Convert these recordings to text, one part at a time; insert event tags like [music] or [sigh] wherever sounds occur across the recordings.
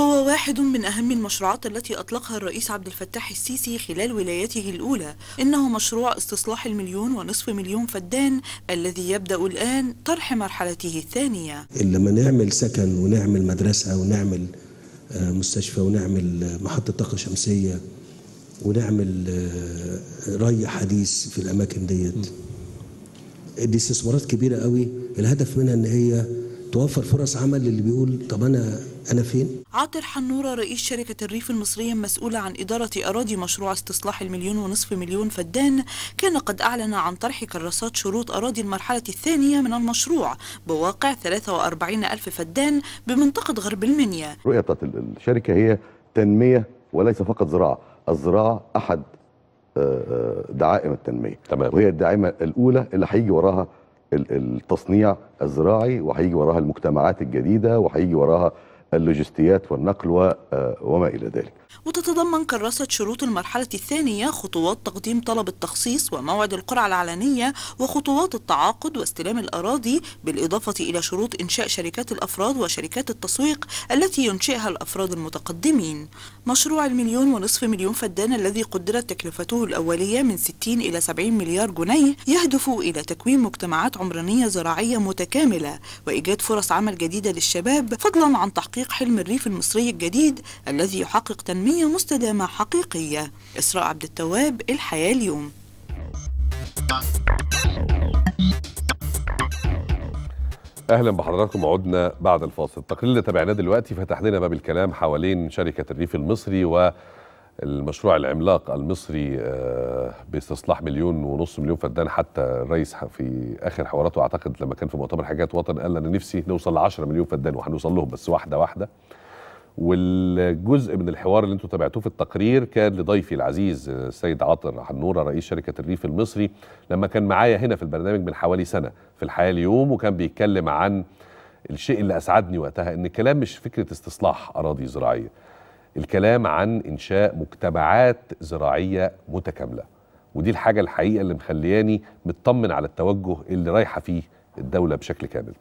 هو واحد من أهم المشروعات التي أطلقها الرئيس عبد الفتاح السيسي خلال ولايته الأولى إنه مشروع استصلاح المليون ونصف مليون فدان الذي يبدأ الآن طرح مرحلته الثانية لما نعمل سكن ونعمل مدرسة ونعمل آه، مستشفى ونعمل آه، محطة طاقة شمسية ونعمل آه، ري حديث في الأماكن ديت دي استثمارات كبيرة قوي الهدف منها إن هي توفر فرص عمل للي بيقول طب انا انا فين؟ عاطر حنوره رئيس شركه الريف المصريه المسؤوله عن اداره اراضي مشروع استصلاح المليون ونصف مليون فدان كان قد اعلن عن طرح كراسات شروط اراضي المرحله الثانيه من المشروع بواقع 43 الف فدان بمنطقه غرب المنيا. الرؤيه بتاعت الشركه هي تنميه وليس فقط زراعه، الزراعه احد آه، آه، دعائم التنميه تمام. وهي الدعيمه الاولى اللي هيجي وراها التصنيع الزراعي وهيجي وراها المجتمعات الجديده وهيجي وراها اللوجستيات والنقل آه، وما الى ذلك وتتضمن كراسة شروط المرحلة الثانية خطوات تقديم طلب التخصيص وموعد القرعة العلنية وخطوات التعاقد واستلام الأراضي بالإضافة إلى شروط إنشاء شركات الأفراد وشركات التسويق التي ينشئها الأفراد المتقدمين مشروع المليون ونصف مليون فدان الذي قدرت تكلفته الأولية من 60 إلى 70 مليار جنيه يهدف إلى تكوين مجتمعات عمرانية زراعية متكاملة وإيجاد فرص عمل جديدة للشباب فضلا عن تحقيق حلم الريف المصري الجديد الذي يحقق تنمية تنمية مستدامة حقيقية إسراء عبد التواب الحياة اليوم اهلا بحضراتكم عدنا بعد الفاصل التقرير اللي تابعناه دلوقتي فتح لنا باب الكلام حوالين شركه الريف المصري والمشروع العملاق المصري آه، باستصلاح مليون ونص مليون فدان حتى الرئيس في اخر حواراته اعتقد لما كان في مؤتمر حاجات وطن قال انا نفسي نوصل ل 10 مليون فدان وهنوصل لهم بس واحده واحده والجزء من الحوار اللي انتم تابعتوه في التقرير كان لضيفي العزيز آه، السيد عاطر حنوره رئيس شركه الريف المصري لما كان معايا هنا في البرنامج من حوالي سنه في الحياه اليوم وكان بيتكلم عن الشيء اللي اسعدني وقتها ان الكلام مش فكره استصلاح اراضي زراعيه الكلام عن انشاء مجتمعات زراعيه متكامله ودي الحاجه الحقيقه اللي مخلياني مطمن على التوجه اللي رايحه فيه الدوله بشكل كامل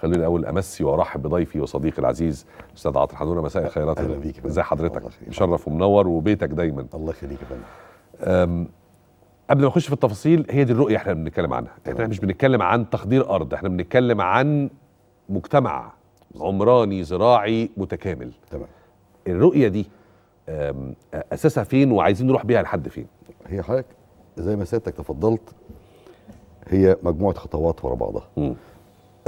خليني الاول امسي وارحب بضيفي وصديقي العزيز الاستاذ عاطف حنونه مساء الخيرات اهلا بيك ازي حضرتك مشرف ومنور وبيتك دايما الله يخليك يا فندم قبل ما اخش في التفاصيل هي دي الرؤيه احنا بنتكلم عنها يعني احنا مش بنتكلم عن تخدير ارض احنا بنتكلم عن مجتمع عمراني زراعي متكامل تمام الرؤيه دي اساسها فين وعايزين نروح بيها لحد فين هي حضرتك زي ما سيادتك تفضلت هي مجموعه خطوات ورا بعضها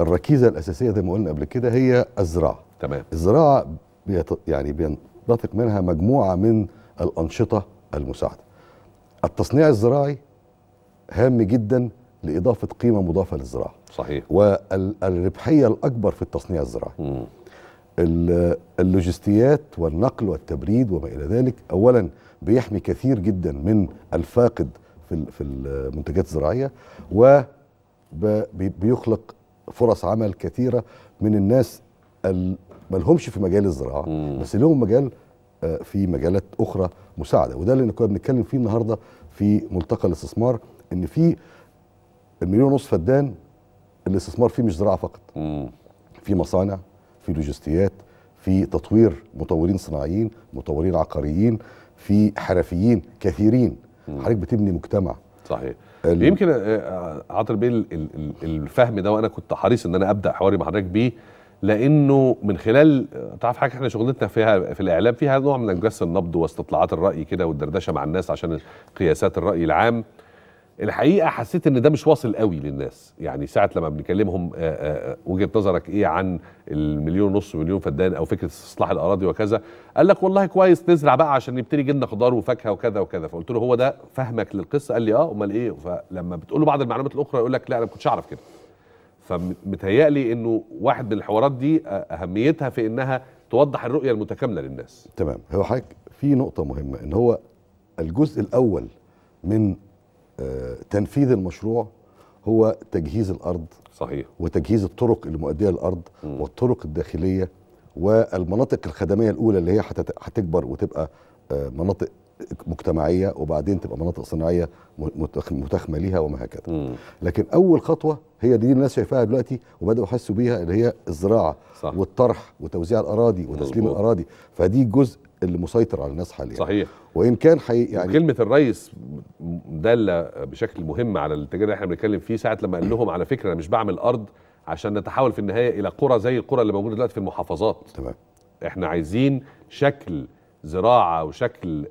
الركيزه الاساسيه زي ما قلنا قبل كده هي الزراعه تمام الزراعه بيط... يعني بينطلق منها مجموعه من الانشطه المساعده التصنيع الزراعي هام جدا لاضافه قيمه مضافه للزراعه صحيح والربحيه الاكبر في التصنيع الزراعي مم. اللوجستيات والنقل والتبريد وما الى ذلك اولا بيحمي كثير جدا من الفاقد في في المنتجات الزراعيه وبيخلق فرص عمل كثيره من الناس ما لهمش في مجال الزراعه مم. بس لهم مجال آه، في مجالات اخرى مساعده وده اللي كنا بنتكلم فيه النهارده في ملتقى الاستثمار ان في المليون ونص فدان الاستثمار فيه مش زراعه فقط مم. في مصانع في لوجستيات في تطوير مطورين صناعيين مطورين عقاريين في حرفيين كثيرين حضرتك بتبني مجتمع صحيح ال... يمكن آه، آه، عطر بيه الفهم ده وانا كنت حريص ان انا ابدا حواري مع حضرتك بيه لانه من خلال تعرف حاجه احنا شغلتنا فيها في الاعلام فيها نوع من الجس النبض واستطلاعات الراي كده والدردشه مع الناس عشان قياسات الراي العام الحقيقه حسيت ان ده مش واصل قوي للناس يعني ساعه لما بنكلمهم آه، آه، آه، وجهه نظرك ايه عن المليون ونص مليون فدان او فكره استصلاح الاراضي وكذا قال لك والله كويس نزرع بقى عشان يبتدي جبنه خضار وفاكهه وكذا وكذا فقلت له هو ده فهمك للقصه قال لي اه امال ايه فلما بتقول له بعض المعلومات الاخرى يقول لك لا انا ما كنتش اعرف كده فمتهيألي انه واحد من الحوارات دي اهميتها في انها توضح الرؤيه المتكامله للناس تمام هو حضرتك في نقطه مهمه ان هو الجزء الاول من تنفيذ المشروع هو تجهيز الارض صحيح وتجهيز الطرق المؤديه للارض م. والطرق الداخليه والمناطق الخدميه الاولى اللي هي هتكبر وتبقى آه، مناطق مجتمعيه وبعدين تبقى مناطق صناعيه متخمه ليها وما هكذا لكن اول خطوه هي دي الناس شايفاها دلوقتي وبداوا يحسوا بيها اللي هي الزراعه صح. والطرح وتوزيع الاراضي وتسليم مم. الاراضي فدي الجزء اللي مسيطر على الناس حاليا صحيح وان كان حقيقي يعني كلمه الريس داله بشكل مهم على الاتجاه اللي احنا بنتكلم فيه ساعه لما قال لهم على فكره انا مش بعمل ارض عشان نتحول في النهايه الى قرى زي القرى اللي موجوده دلوقتي في المحافظات تمام احنا عايزين شكل زراعه وشكل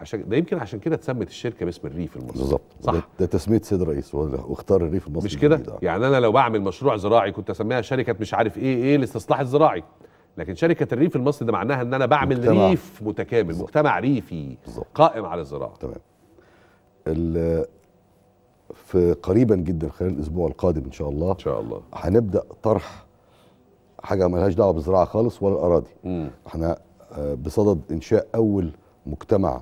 عشان ده يمكن عشان كده اتسمت الشركه باسم الريف المصري بالظبط صح ده, ده تسميه سيد رئيس واختار الريف المصري مش كده يعني انا لو بعمل مشروع زراعي كنت اسميها شركه مش عارف ايه ايه الاستصلاح الزراعي لكن شركه الريف المصري ده معناها ان انا بعمل مجتمع ريف متكامل بالزبط. مجتمع ريفي بالزبط. قائم على الزراعه تمام في قريبا جدا خلال الاسبوع القادم ان شاء الله ان شاء الله هنبدا طرح حاجه ملهاش دعوه بالزراعه خالص ولا الاراضي احنا آه، بصدد انشاء اول مجتمع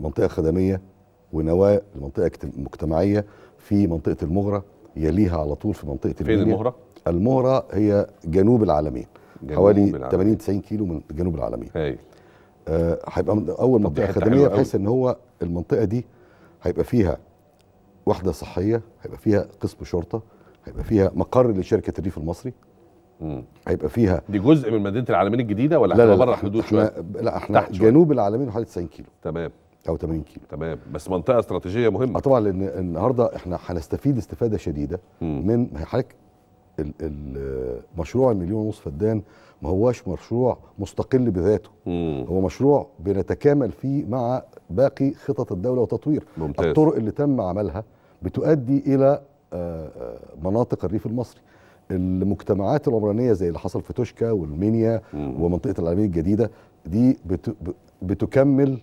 منطقه خدميه ونواه منطقه مجتمعيه في منطقه المغره يليها على طول في منطقه فين المغره؟ المهره هي جنوب العالمين جنوب حوالي العالمين. 80 90 كيلو من جنوب العالمين هيبقى آه هيبقى اول منطقه خدميه بحيث ان هو المنطقه دي هيبقى فيها وحده صحيه هيبقى فيها قسم شرطه هيبقى فيها مقر لشركه الريف المصري مم. هيبقى فيها دي جزء من مدينه العالمين الجديده ولا لا لا بره حدود شويه؟ لا احنا جنوب العالمين حوالي 90 كيلو تمام او 80 كيلو تمام بس منطقه استراتيجيه مهمه آه، طبعا لان النهارده احنا هنستفيد استفاده شديده مم. من حضرتك مشروع المليون ونص فدان ما هواش مشروع مستقل بذاته مم. هو مشروع بنتكامل فيه مع باقي خطط الدوله وتطوير ممتاز. الطرق اللي تم عملها بتؤدي الى آه، آه، مناطق الريف المصري المجتمعات العمرانيه زي اللي حصل في توشكا والمنيا ومنطقه العالميه الجديده دي بتكمل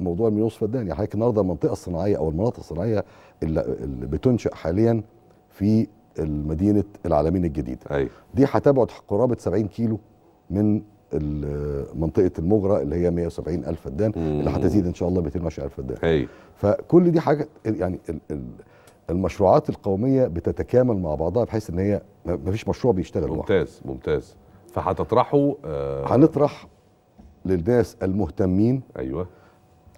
موضوع المليون ونص فدان حضرتك النهارده المنطقه الصناعيه او المناطق الصناعيه اللي بتنشا حاليا في مدينه العالمين الجديد أي. أيوة. دي هتبعد قرابه 70 كيلو من منطقه المغرى اللي هي 170 الف فدان اللي هتزيد ان شاء الله 220 الف فدان أي. أيوة. فكل دي حاجه يعني المشروعات القوميه بتتكامل مع بعضها بحيث ان هي ما فيش مشروع بيشتغل ممتاز لوحده ممتاز فهتطرحه آه هنطرح للناس المهتمين ايوه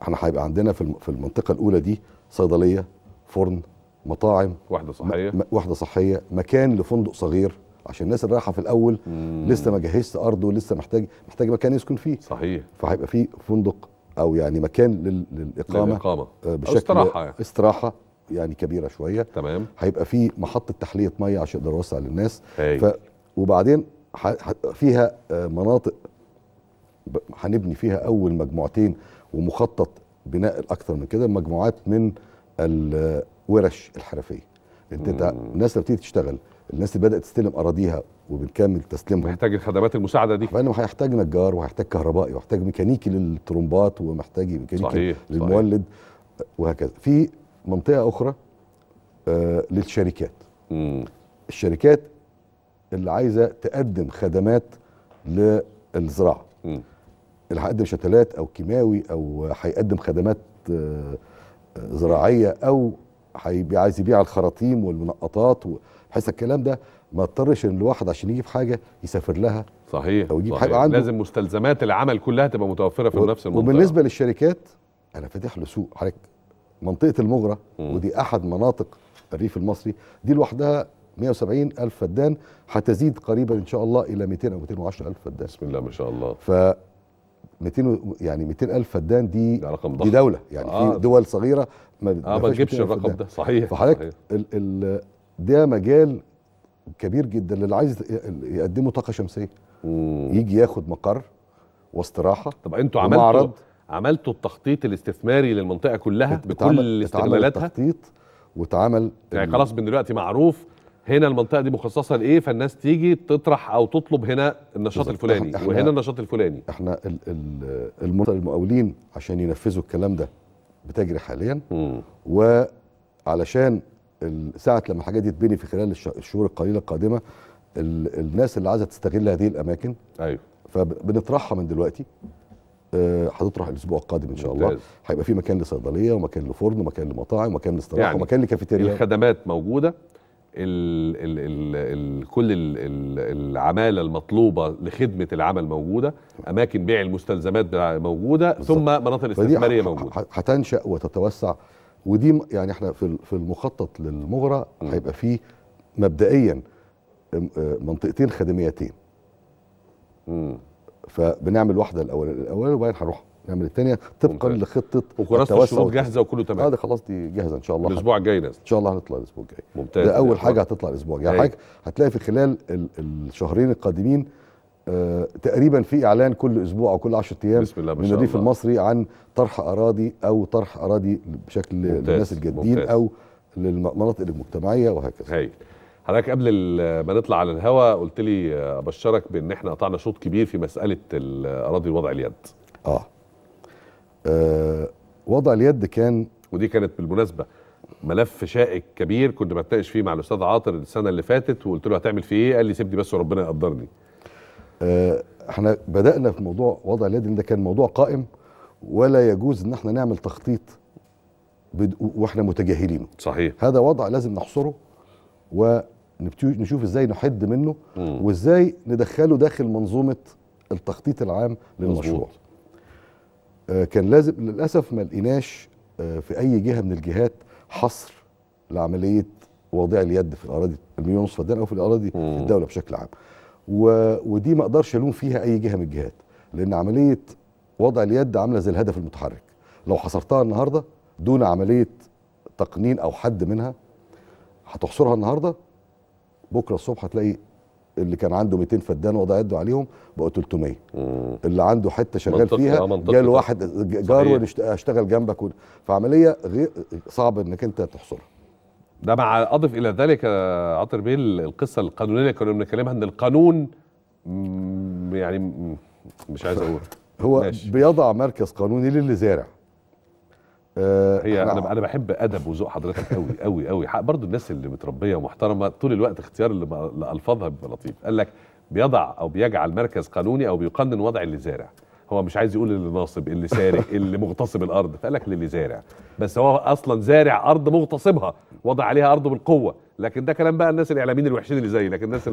احنا هيبقى عندنا في في المنطقه الاولى دي صيدليه فرن مطاعم واحده صحيه واحده صحيه مكان لفندق صغير عشان الناس اللي رايحه في الاول مم. لسه ما جهزت ارضه لسه محتاج محتاج مكان يسكن فيه صحيح فهيبقى في فندق او يعني مكان لل... للاقامه للإقامة. آه، بشكل استراحه يعني. استراحه يعني كبيره شويه تمام هيبقى في محطه تحليه ميه عشان يقدروا يوسع للناس ف وبعدين ح... فيها آه، مناطق هنبني فيها اول مجموعتين ومخطط بناء اكثر من كده مجموعات من الورش الحرفيه يعني انت الناس اللي بتيجي تشتغل الناس اللي بدات تستلم اراضيها وبالكامل تسليمها محتاج الخدمات المساعده دي فانه هيحتاج نجار وهيحتاج كهربائي وهيحتاج ميكانيكي للترمبات ومحتاج ميكانيكي صحيح للمولد صحيح. وهكذا في منطقه اخرى آه للشركات مم. الشركات اللي عايزه تقدم خدمات للزراعه مم. اللي هيقدم شتلات او كيماوي او هيقدم خدمات آه، آه، زراعيه او هيبقى عايز يبيع الخراطيم والمنقطات بحيث الكلام ده ما اضطرش ان الواحد عشان يجيب حاجه يسافر لها صحيح او يجيب صحيح. حاجه عنده لازم مستلزمات العمل كلها تبقى متوفره في و... نفس المنطقه وبالنسبه للشركات انا فاتح له سوق حضرتك منطقه المغره م. ودي احد مناطق الريف المصري دي لوحدها 170 ألف فدان هتزيد قريبا إن شاء الله إلى 200 أو 210 ألف فدان بسم الله ما شاء الله 200 يعني 200 الف فدان دي ده رقم ضخم دي دوله يعني آه في دول صغيره ما اه ما تجيبش الرقم ده صحيح فحضرتك ده مجال كبير جدا للي عايز يقدمه طاقه شمسيه مم. يجي ياخد مقر واستراحه طب انتوا عملتوا عملتوا التخطيط الاستثماري للمنطقه كلها بكل استعمالاتها التخطيط واتعمل يعني خلاص من دلوقتي معروف هنا المنطقه دي مخصصه لايه فالناس تيجي تطرح او تطلب هنا النشاط الفلاني احنا وهنا النشاط الفلاني احنا المقاولين عشان ينفذوا الكلام ده بتجري حاليا م. وعلشان ساعه لما الحاجات دي تبني في خلال الشهور القليله القادمه الناس اللي عايزه تستغل هذه الاماكن ايوه فبنطرحها من دلوقتي آه، هتطرح الاسبوع القادم ان شاء الله هيبقى في مكان لصيدليه ومكان لفرن ومكان لمطاعم ومكان لاستراحه يعني ومكان لكافيتيريا الخدمات موجوده ال ال ال كل الـ الـ العماله المطلوبه لخدمه العمل موجوده اماكن بيع المستلزمات موجوده بالزبط. ثم مناطق استثماريه موجوده هتنشا وتتوسع ودي يعني احنا في في المخطط للمغرى هيبقى فيه مبدئيا آه، منطقتين خدميتين امم فبنعمل واحده الاول الاول وبعدين هنروح نعمل الثانيه طبقا لخطه وكراسه الشروط جاهزه وكله تمام اه خلاص دي جاهزه ان شاء الله الاسبوع الجاي نازل ان شاء الله هنطلع الاسبوع الجاي ممتاز ده اول حاجه آه. هتطلع الاسبوع الجاي حاجه يعني هتلاقي في خلال الشهرين القادمين آه تقريبا في اعلان كل اسبوع او كل 10 ايام بسم الله من الريف المصري عن طرح اراضي او طرح اراضي بشكل ممتاز للناس الجادين او للمناطق المجتمعيه وهكذا هاي. حضرتك قبل ما نطلع على الهواء قلت لي ابشرك بان احنا قطعنا شوط كبير في مساله الاراضي الوضع اليد اه آه، وضع اليد كان ودي كانت بالمناسبه ملف شائك كبير كنت بتناقش فيه مع الاستاذ عاطر السنه اللي فاتت وقلت له هتعمل فيه ايه؟ قال لي سيبني بس وربنا يقدرني. آه، احنا بدانا في موضوع وضع اليد ده كان موضوع قائم ولا يجوز ان احنا نعمل تخطيط واحنا متجاهلينه. صحيح. هذا وضع لازم نحصره ونشوف ازاي نحد منه وازاي ندخله داخل منظومه التخطيط العام للمشروع. مزبوط. آه، كان لازم للاسف ما لقيناش آه، في اي جهه من الجهات حصر لعمليه وضع اليد في الاراضي المليون ونص فدان او في الاراضي مم. الدوله بشكل عام و... ودي ما اقدرش الوم فيها اي جهه من الجهات لان عمليه وضع اليد عامله زي الهدف المتحرك لو حصرتها النهارده دون عمليه تقنين او حد منها هتحصرها النهارده بكره الصبح هتلاقي اللي كان عنده 200 فدان وضع يده عليهم بقوا 300 مم. اللي عنده حته شغال فيها آه، جاله واحد جار اشتغل جنبك فعمليه غير صعب انك انت تحصرها ده مع اضف الى ذلك آه، عطر بيه القصه القانونيه اللي كنا بنتكلمها ان القانون يعني مش عايز اقول هو ماشي. بيضع مركز قانوني للي زارع آه، هي انا انا بحب ادب وذوق حضرتك قوي قوي قوي برضه الناس اللي متربيه ومحترمه طول الوقت اختيار لالفاظها بيبقى لطيف قال لك بيضع او بيجعل مركز قانوني او بيقنن وضع اللي زارع هو مش عايز يقول اللي ناصب اللي سارق [laughs] اللي مغتصب الارض فقال لك للي زارع بس هو اصلا زارع ارض مغتصبها وضع عليها ارض بالقوه لكن ده كلام بقى الناس الاعلاميين الوحشين اللي زي لكن الناس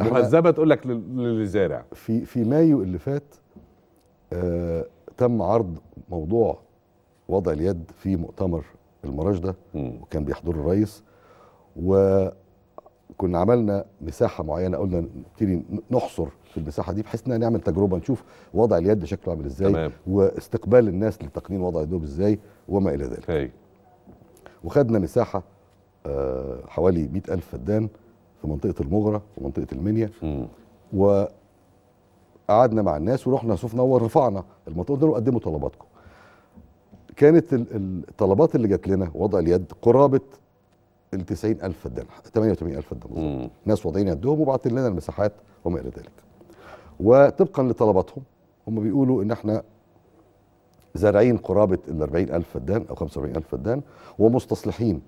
المهذبه تقول لك للي زارع في في مايو اللي فات آه تم عرض موضوع وضع اليد في مؤتمر المراج ده وكان بيحضره الرئيس وكنا عملنا مساحه معينه قلنا نبتدي نحصر في المساحه دي بحيث اننا نعمل تجربه نشوف وضع اليد شكله عامل ازاي تمام. واستقبال الناس لتقنين وضع يدهم ازاي وما الى ذلك هي. وخدنا مساحه آه، حوالي حوالي 100000 فدان في منطقه المغره ومنطقه المنيا وقعدنا مع الناس ورحنا صوف ورفعنا رفعنا المنطقه وقدموا طلباتكم كانت الطلبات اللي جات لنا وضع اليد قرابه ال 90000 فدان 88000 فدان ناس واضعين يدهم وبعتين لنا المساحات وما الى ذلك وطبقا لطلباتهم هم بيقولوا ان احنا زارعين قرابه ال 40000 فدان او 45000 فدان ومستصلحين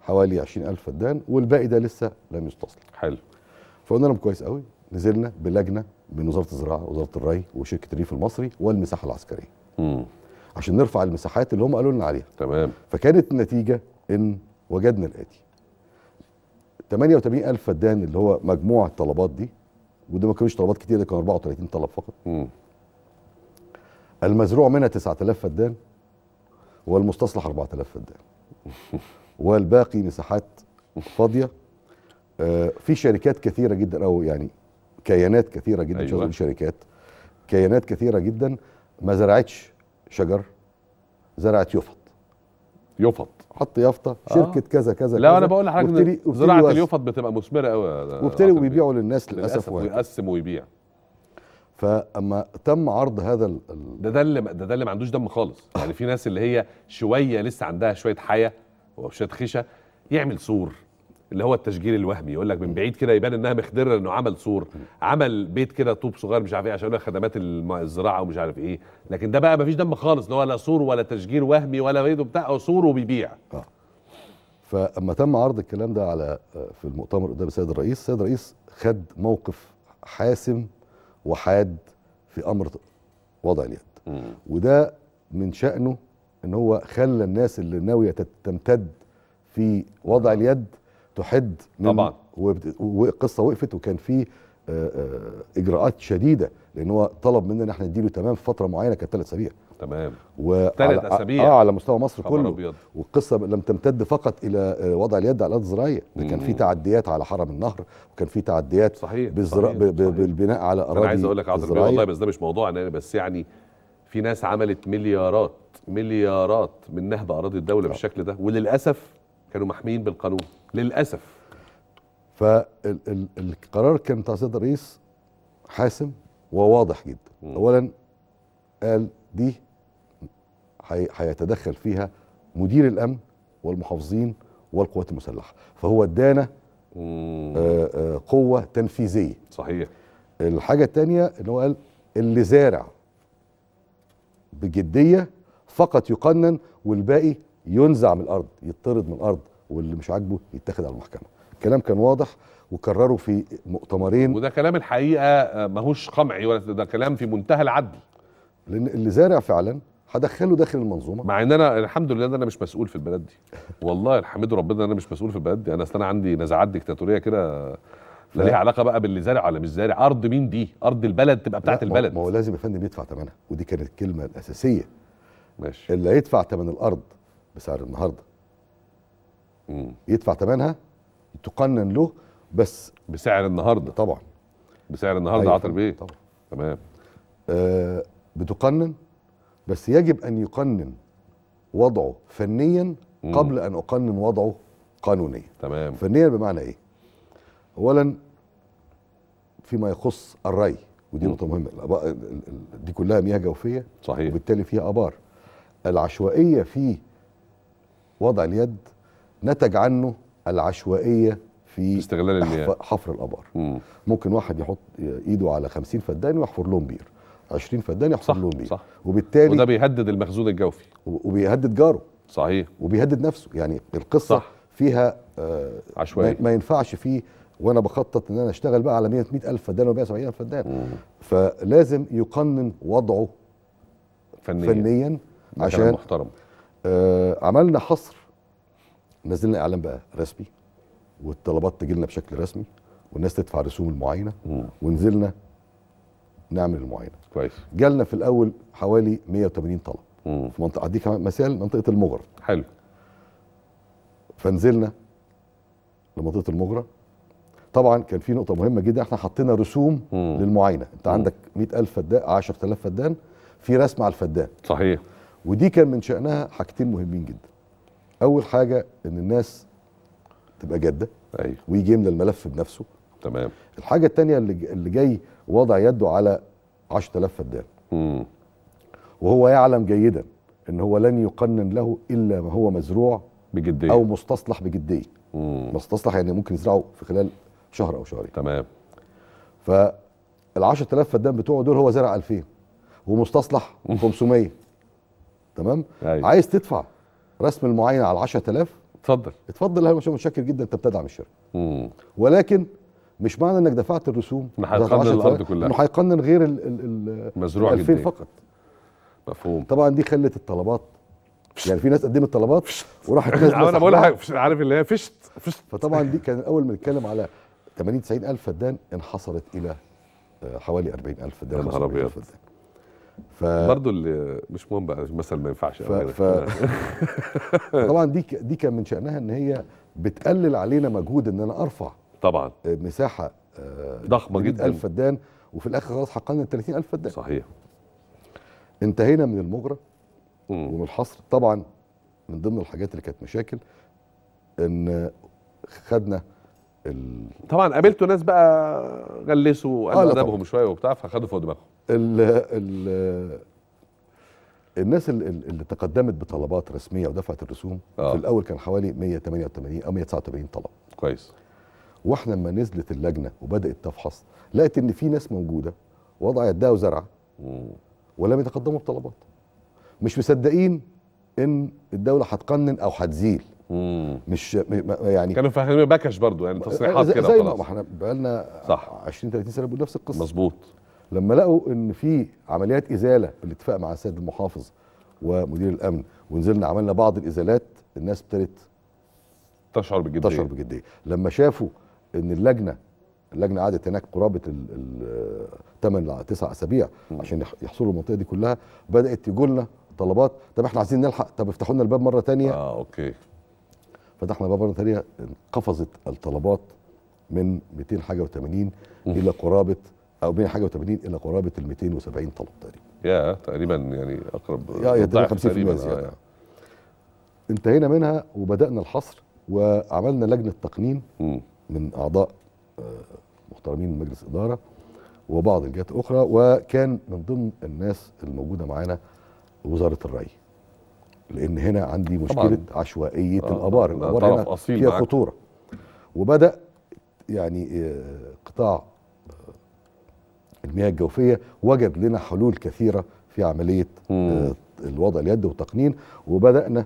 حوالي 20000 فدان والباقي ده لسه لم يستصلح حلو فقلنا لهم كويس قوي نزلنا بلجنه من وزاره الزراعه وزاره الري وشركه الريف المصري والمساحه العسكريه امم عشان نرفع المساحات اللي هم قالوا لنا عليها تمام فكانت النتيجه ان وجدنا الاتي 88000 فدان اللي هو مجموع الطلبات دي وده ما كانوش طلبات كتير ده كانوا 34 طلب فقط م. المزروع منها 9000 فدان والمستصلح 4000 فدان [laughs] والباقي مساحات فاضيه آه في شركات كثيره جدا او يعني كيانات كثيره جدا أيوة. شركات كيانات كثيره جدا ما زرعتش شجر زرعت يفط يفط حط يافطه آه. شركه كذا كذا لا كذا. انا بقول لحضرتك زراعه اليفط بتبقى مثمره قوي آه، وابتدي وبيبيعوا للناس للاسف ويقسم ويبيع فاما تم عرض هذا ال ده ده اللي ده, ده اللي ما عندوش دم خالص يعني في ناس اللي هي شويه لسه عندها شويه حياه وشويه خشه يعمل سور اللي هو التشجير الوهمي يقول لك من بعيد كده يبان انها مخدره لانه عمل سور عمل بيت كده طوب صغير مش عارف ايه عشان خدمات الزراعه ومش عارف ايه لكن ده بقى ما فيش دم خالص لا سور ولا تشجير وهمي ولا بيته بتاع هو سور وبيبيع آه. فاما تم عرض الكلام ده على آه، في المؤتمر قدام السيد الرئيس السيد الرئيس خد موقف حاسم وحاد في امر وضع اليد م. وده من شانه ان هو خلى الناس اللي ناويه تمتد في وضع اليد تحد طبعا والقصه وقفت وكان في اجراءات شديده لان هو طلب مننا ان احنا نديله تمام في فتره معينه كانت ثلاث اسابيع تمام ثلاث اسابيع اه على مستوى مصر كله والقصه لم تمتد فقط الى وضع اليد على الارض الزراعيه ده كان في تعديات على حرم النهر وكان في تعديات صحيح, بالزرا... صحيح. صحيح. بالبناء على اراضي انا عايز اقول لك عاطف والله بس ده مش موضوعنا بس يعني في ناس عملت مليارات مليارات من نهب اراضي الدوله بالشكل ده وللاسف كانوا محميين بالقانون للاسف فالقرار كان بتاع سيد الرئيس حاسم وواضح جدا م. اولا قال دي هيتدخل فيها مدير الامن والمحافظين والقوات المسلحه فهو ادانا آه، آه، قوه تنفيذيه صحيح الحاجه الثانيه ان هو قال اللي زارع بجديه فقط يقنن والباقي ينزع من الارض يطرد من الارض واللي مش عاجبه يتاخد على المحكمه الكلام كان واضح وكرره في مؤتمرين وده كلام الحقيقه ماهوش قمعي ولا ده كلام في منتهى العدل لان اللي زارع فعلا هدخله داخل المنظومه مع ان انا الحمد لله ان انا مش مسؤول في البلد دي والله الحمد ربنا انا مش مسؤول في البلد دي انا اصل انا عندي نزعات ديكتاتوريه كده لا ليها علاقه بقى باللي زارع ولا مش زارع ارض مين دي ارض البلد تبقى بتاعه البلد ما هو لازم يا فندم يدفع ثمنها ودي كانت الكلمه الاساسيه ماشي اللي هيدفع ثمن الارض بسعر النهارده مم. يدفع ثمنها تقنن له بس بسعر النهارده طبعا بسعر النهارده أيوة عطر بيه طبعا تمام آه بتقنن بس يجب ان يقنن وضعه فنيا مم. قبل ان اقنن وضعه قانونيا تمام فنيا بمعنى ايه اولا فيما يخص الري ودي نقطه مهمه دي كلها مياه جوفيه صحيح وبالتالي فيها ابار العشوائيه في وضع اليد نتج عنه العشوائيه في استغلال المياه حفر الابار مم. ممكن واحد يحط ايده على 50 فدان ويحفر لهم بير 20 فدان يحفر صح لهم بير صح وبالتالي وده بيهدد المخزون الجوفي وبيهدد جاره صحيح وبيهدد نفسه يعني القصه صح. فيها آه عشوائي ما ينفعش فيه وانا بخطط ان انا اشتغل بقى على 100 الف فدان و 170 فدان فلازم يقنن وضعه فنيا, فنياً عشان محترم آه عملنا حصر نزلنا اعلان بقى رسمي والطلبات تجي لنا بشكل رسمي والناس تدفع رسوم المعاينه ونزلنا نعمل المعاينه كويس جالنا في الاول حوالي 180 طلب مم. في منطقه دي كمان مثال منطقه المغرة حلو فنزلنا لمنطقه المغرة طبعا كان في نقطه مهمه جدا احنا حطينا رسوم مم. للمعاينه انت مم. عندك 100000 فدان 10000 فدان في رسم على الفدان صحيح ودي كان من شانها حاجتين مهمين جدا اول حاجه ان الناس تبقى جاده ايوه ويجي من الملف بنفسه تمام الحاجه الثانيه اللي اللي جاي وضع يده على 10000 فدان امم وهو يعلم جيدا ان هو لن يقنن له الا ما هو مزروع بجديه او مستصلح بجديه امم مستصلح يعني ممكن يزرعه في خلال شهر او شهرين تمام فال 10000 فدان بتوعه دول هو زرع 2000 ومستصلح 500 [laughs] تمام أيوة. عايز تدفع رسم المعاينه على 10000 اتفضل اتفضل اهلا وسهلا متشكر جدا انت بتدعم الشركه مم. ولكن مش معنى انك دفعت الرسوم ما هيقنن الارض كلها انه هيقنن غير المزروع 2000 فقط مفهوم طبعا دي خلت الطلبات يعني في ناس قدمت طلبات وراحت ناس [laughs] انا بقول عارف اللي هي فشت فشت فطبعا دي كان الاول بنتكلم على 80 90 الف فدان انحصرت الى آه، حوالي 40 الف فدان نهار ابيض ف... برضه اللي مش مهم بقى مثلا ما ينفعش ف... يعني. ف... [laughs] طبعا دي ك... دي كان من شانها ان هي بتقلل علينا مجهود ان انا ارفع طبعا آه، مساحه آه، ضخمه جدا 1000 فدان وفي الاخر خلاص حققنا 30000 فدان صحيح انتهينا من المجرى ومن الحصر طبعا من ضمن الحاجات اللي كانت مشاكل ان خدنا ال... طبعا قابلتوا ناس بقى غلسوا وقالوا آه ادبهم شويه وبتاع فخدوا فوق دماغهم ال ال الناس اللي تقدمت بطلبات رسميه ودفعت الرسوم آه. في الاول كان حوالي 188 او 189 طلب كويس واحنا لما نزلت اللجنه وبدات تفحص لقت ان في ناس موجوده وضع يدها وزرع ولم يتقدموا بطلبات مش مصدقين ان الدوله هتقنن او هتزيل مش يعني كانوا فاهمين بكش برضو يعني تصريحات كده زي ما احنا بقالنا 20 30 سنه بنقول نفس القصه مظبوط لما لقوا ان في عمليات ازاله بالاتفاق مع السيد المحافظ ومدير الامن ونزلنا عملنا بعض الازالات الناس ابتدت تشعر بجديه تشعر بجديه لما شافوا ان اللجنه اللجنه قعدت هناك قرابه ال 8 9 اسابيع عشان يحصلوا المنطقه دي كلها بدات تيجي لنا طلبات طب احنا عايزين نلحق طب افتحوا لنا الباب مره ثانيه اه اوكي فتحنا الباب مره ثانيه انقفزت الطلبات من 200 حاجه و80 الى قرابه او 100 حاجه و80 الى قرابه ال 270 طلب تقريبا يا تقريبا يعني اقرب يا تقريبا 50% زياده آه، انتهينا منها وبدانا الحصر وعملنا لجنه تقنين من اعضاء آه، محترمين مجلس اداره وبعض الجهات الاخرى وكان من ضمن الناس الموجوده معانا وزاره الري لان هنا عندي مشكله طبعاً. عشوائيه آه الابار آه، الابار هنا فيها خطوره وبدا يعني قطاع المياه الجوفيه وجد لنا حلول كثيره في عمليه مم. آه، الوضع اليد وتقنين وبدانا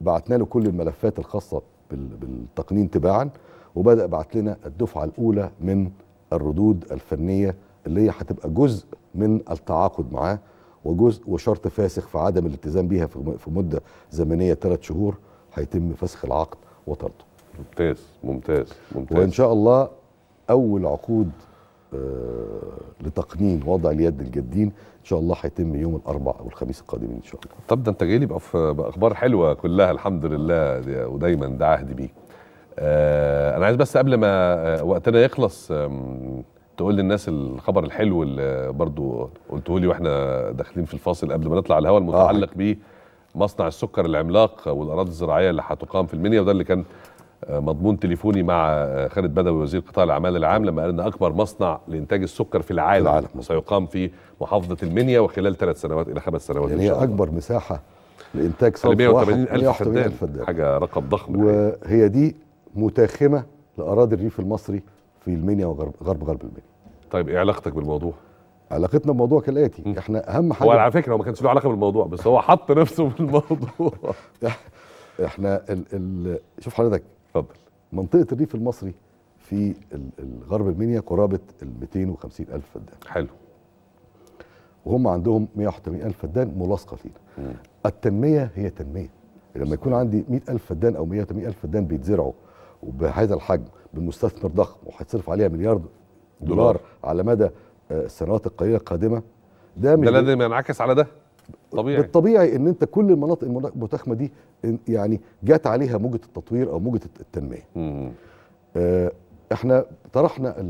بعتنا له كل الملفات الخاصه بالتقنين تباعا وبدا بعت لنا الدفعه الاولى من الردود الفنيه اللي هي هتبقى جزء من التعاقد معاه وجزء وشرط فاسخ في عدم الالتزام بيها في مده زمنيه ثلاث شهور هيتم فسخ العقد وطرده. ممتاز ممتاز ممتاز وان شاء الله اول عقود آه، لتقنين وضع اليد الجادين ان شاء الله هيتم يوم الاربعاء او الخميس القادمين ان شاء الله طب ده انت جاي لي باخبار حلوه كلها الحمد لله ودايما ده عهدي بيك آه، انا عايز بس قبل ما آه، وقتنا يخلص تقول للناس الخبر الحلو اللي برضو قلته لي واحنا داخلين في الفاصل قبل ما نطلع على الهواء المتعلق آه. بيه مصنع السكر العملاق والاراضي الزراعيه اللي هتقام في المنيا وده اللي كان مضمون تليفوني مع خالد بدوي وزير قطاع الاعمال العام لما قال ان اكبر مصنع لانتاج السكر في العالم, العالم. سيقام في محافظه المنيا وخلال ثلاث سنوات الى خمس سنوات يعني هي اكبر مساحه لانتاج سكر 180 الف فدان حاجه رقم ضخم يعني. وهي دي متاخمه لاراضي الريف المصري في المنيا وغرب غرب غرب المنيا طيب ايه علاقتك بالموضوع علاقتنا بالموضوع كالاتي احنا اهم حاجه هو على فكره هو ما كانش له علاقه بالموضوع بس هو حط نفسه في الموضوع [laughs] احنا ال ال شوف حضرتك اتفضل منطقه الريف المصري في الغرب المنيا قرابه ال 250 الف فدان حلو وهم عندهم 180 الف فدان ملاصقه فينا التنميه هي تنميه لما يكون عندي 100 الف فدان او 180 الف فدان بيتزرعوا وبهذا الحجم بمستثمر ضخم وهيتصرف عليها مليار دولار, دولار على مدى آه، السنوات القليله القادمه ده ده لازم ينعكس على ده طبيعي بالطبيعي ان انت كل المناطق المتاخمه دي يعني جات عليها موجه التطوير او موجه التنميه آه احنا طرحنا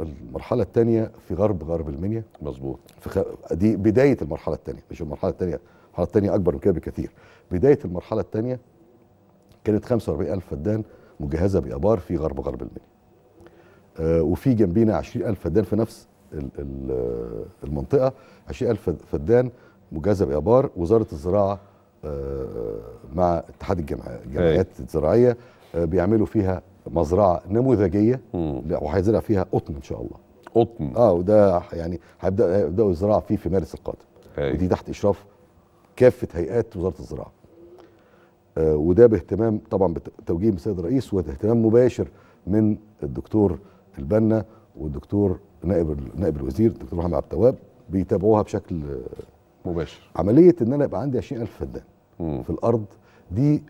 المرحله الثانيه في غرب غرب المنيا مظبوط خ... دي بدايه المرحله الثانيه مش المرحله الثانيه المرحله الثانيه اكبر من كده بكثير بدايه المرحله الثانيه كانت 45000 فدان مجهزه بابار في غرب غرب المنيا آه وفي جنبينا 20000 فدان في نفس آه، المنطقه 20000 فدان مجازه بابار وزاره الزراعه آه، آه، مع اتحاد الجمعيات الزراعيه آه، بيعملوا فيها مزرعه نموذجيه وهيزرع فيها قطن ان شاء الله قطن اه وده يعني هيبداوا الزراعه فيه في مارس القادم ودي تحت اشراف كافه هيئات وزاره الزراعه آه وده باهتمام طبعا بتوجيه من السيد الرئيس واهتمام مباشر من الدكتور البنا والدكتور نائب نائب الوزير الدكتور محمد عبد التواب بيتابعوها بشكل مباشر عمليه ان انا يبقى عندي 20000 فدان في الارض دي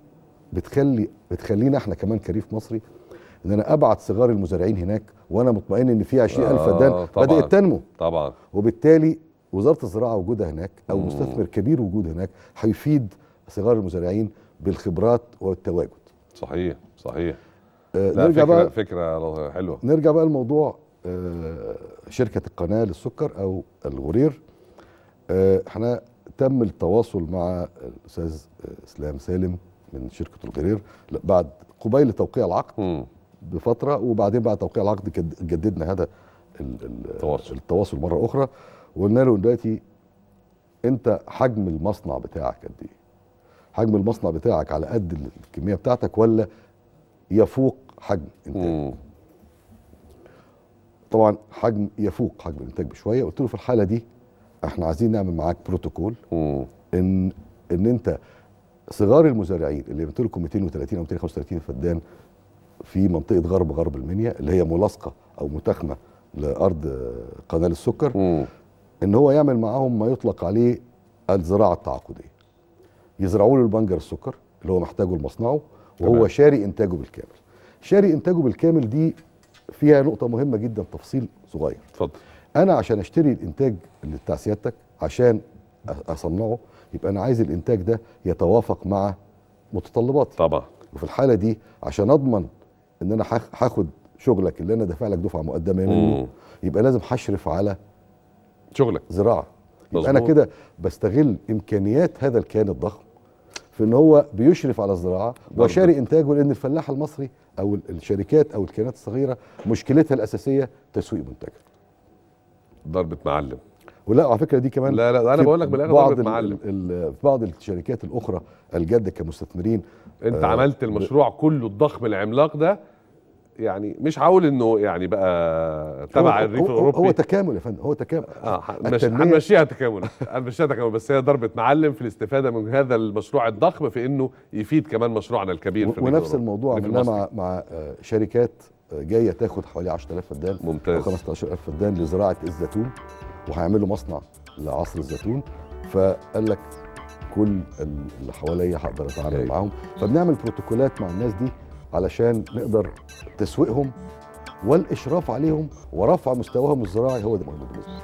بتخلي بتخلينا احنا كمان كريف مصري ان انا ابعت صغار المزارعين هناك وانا مطمئن ان في 20000 آه فدان بدات تنمو طبعا وبالتالي وزاره الزراعه وجودها هناك او مم. مستثمر كبير وجود هناك هيفيد صغار المزارعين بالخبرات والتواجد صحيح صحيح آه نرجع فكرة بقى فكره حلوه نرجع بقى لموضوع آه شركه القناه للسكر او الغرير آه، احنا تم التواصل مع الاستاذ آه، اسلام سالم من شركه الغرير بعد قبيل توقيع العقد م. بفتره وبعدين بعد توقيع العقد جددنا هذا التواصل التواصل مره اخرى وقلنا له دلوقتي انت حجم المصنع بتاعك قد ايه؟ حجم المصنع بتاعك على قد الكميه بتاعتك ولا يفوق حجم انتاج؟ طبعا حجم يفوق حجم الانتاج بشويه قلت له في الحاله دي احنا عايزين نعمل معاك بروتوكول ان ان انت صغار المزارعين اللي بيمتلكوا 230 او 235 فدان في منطقه غرب غرب المنيا اللي هي ملاصقه او متاخمه لارض قناه السكر مم. ان هو يعمل معاهم ما يطلق عليه الزراعه التعاقديه يزرعوا له البنجر السكر اللي هو محتاجه لمصنعه وهو تمام. شاري انتاجه بالكامل شاري انتاجه بالكامل دي فيها نقطه مهمه جدا تفصيل صغير اتفضل انا عشان اشتري الانتاج اللي بتاع سيادتك عشان اصنعه يبقى انا عايز الانتاج ده يتوافق مع متطلباتي طبعا وفي الحاله دي عشان اضمن ان انا هاخد شغلك اللي انا دافع لك دفعه مقدمه منه يبقى لازم هشرف على شغلك زراعه يبقى انا كده بستغل امكانيات هذا الكيان الضخم في ان هو بيشرف على الزراعه وشاري انتاجه لان الفلاح المصري او الشركات او الكيانات الصغيره مشكلتها الاساسيه تسويق منتجها ضربه معلم ولا على فكره دي كمان لا لا انا بقول لك بالاخر بعض معلم في بعض الشركات الاخرى الجاده كمستثمرين انت آه عملت المشروع ب... كله الضخم العملاق ده يعني مش هقول انه يعني بقى تبع الريف الاوروبي هو تكامل يا فندم هو تكامل اه هنمشيها تكامل هنمشيها تكامل بس هي ضربه معلم في الاستفاده من هذا المشروع الضخم في انه يفيد كمان مشروعنا الكبير في ونفس الموضوع عملناه مع مع آه، شركات جايه تاخد حوالي 10000 فدان ممتاز و 15000 فدان لزراعه الزيتون وهيعملوا مصنع لعصر الزيتون فقال لك كل اللي حواليا هقدر اتعامل أيوة. معاهم فبنعمل بروتوكولات مع الناس دي علشان نقدر تسويقهم والاشراف عليهم ورفع مستواهم الزراعي هو ده مهم بالنسبه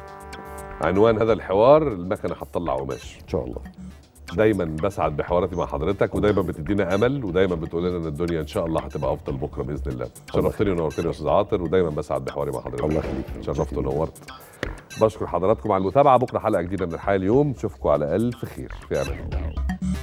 عنوان هذا الحوار المكنه هتطلع قماش ان شاء الله دايما بسعد بحواراتي مع حضرتك ودايما بتدينا امل ودايما بتقول لنا ان الدنيا ان شاء الله هتبقى افضل بكره باذن الله شرفتني ونورتني يا استاذ عاطر ودايما بسعد بحواري مع حضرتك الله يخليك شرفت ونورت بشكر حضراتكم على المتابعه بكره حلقه جديده من الحياه اليوم نشوفكم على الف خير في امان الله